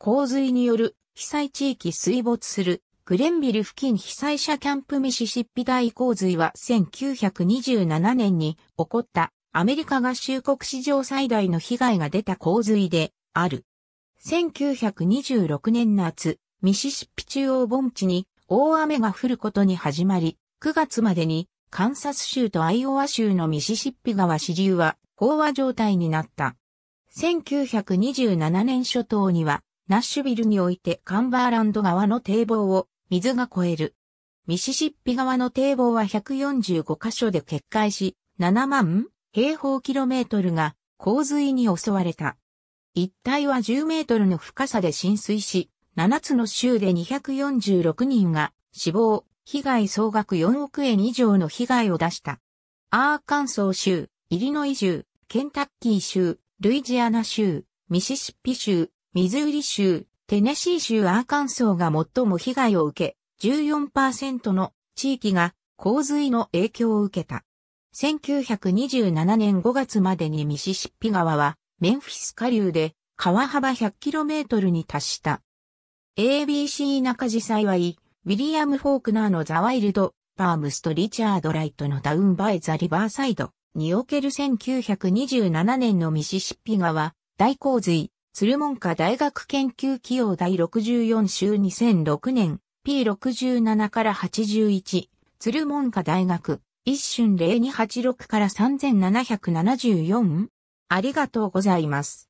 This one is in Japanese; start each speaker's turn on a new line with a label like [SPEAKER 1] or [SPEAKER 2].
[SPEAKER 1] 洪水による被災地域水没するグレンビル付
[SPEAKER 2] 近被災者キャンプミシシッピ大洪水は1927年に起こったアメリカ合衆国史上最大の被害が出た洪水である。1926年夏、ミシシッピ中央盆地に大雨が降ることに始まり、9月までにカンサス州とアイオワ州のミシシッピ川支流は飽和状態になった。1927年初頭にはナッシュビルにおいてカンバーランド川の堤防を水が越える。ミシシッピ川の堤防は145箇所で決壊し、7万平方キロメートルが洪水に襲われた。一帯は10メートルの深さで浸水し、7つの州で246人が死亡、被害総額4億円以上の被害を出した。アーカンソー州、イリノイ州、ケンタッキー州、ルイジアナ州、ミシシッピ州、ミズーリ州、テネシー州アーカンソーが最も被害を受け、14%の地域が洪水の影響を受けた。1927年5月までにミシシッピ川はメンフィス下流で川幅 100km に達した。ABC 中地幸い、ウィリアム・フォークナーのザ・ワイルド、パームスとリチャード・ライトのダウン・バイ・ザ・リバーサイドにおける1927年のミシシッピ川大洪水鶴門科大学研究企業第64週2006年 P67 から81鶴門科大学一瞬0286から
[SPEAKER 1] 3774ありがとうございます。